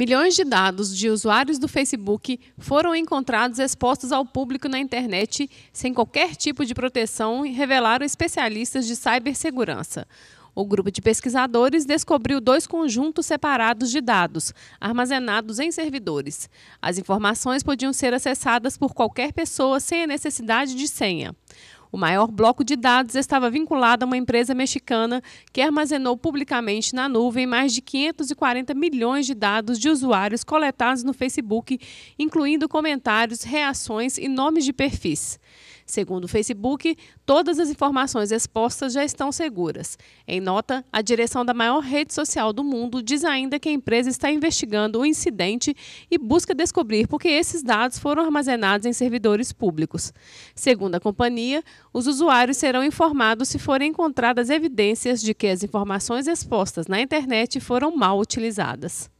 Milhões de dados de usuários do Facebook foram encontrados expostos ao público na internet sem qualquer tipo de proteção e revelaram especialistas de cibersegurança. O grupo de pesquisadores descobriu dois conjuntos separados de dados, armazenados em servidores. As informações podiam ser acessadas por qualquer pessoa sem a necessidade de senha. O maior bloco de dados estava vinculado a uma empresa mexicana que armazenou publicamente na nuvem mais de 540 milhões de dados de usuários coletados no Facebook, incluindo comentários, reações e nomes de perfis. Segundo o Facebook, todas as informações expostas já estão seguras. Em nota, a direção da maior rede social do mundo diz ainda que a empresa está investigando o incidente e busca descobrir por que esses dados foram armazenados em servidores públicos. Segundo a companhia, os usuários serão informados se forem encontradas evidências de que as informações expostas na internet foram mal utilizadas.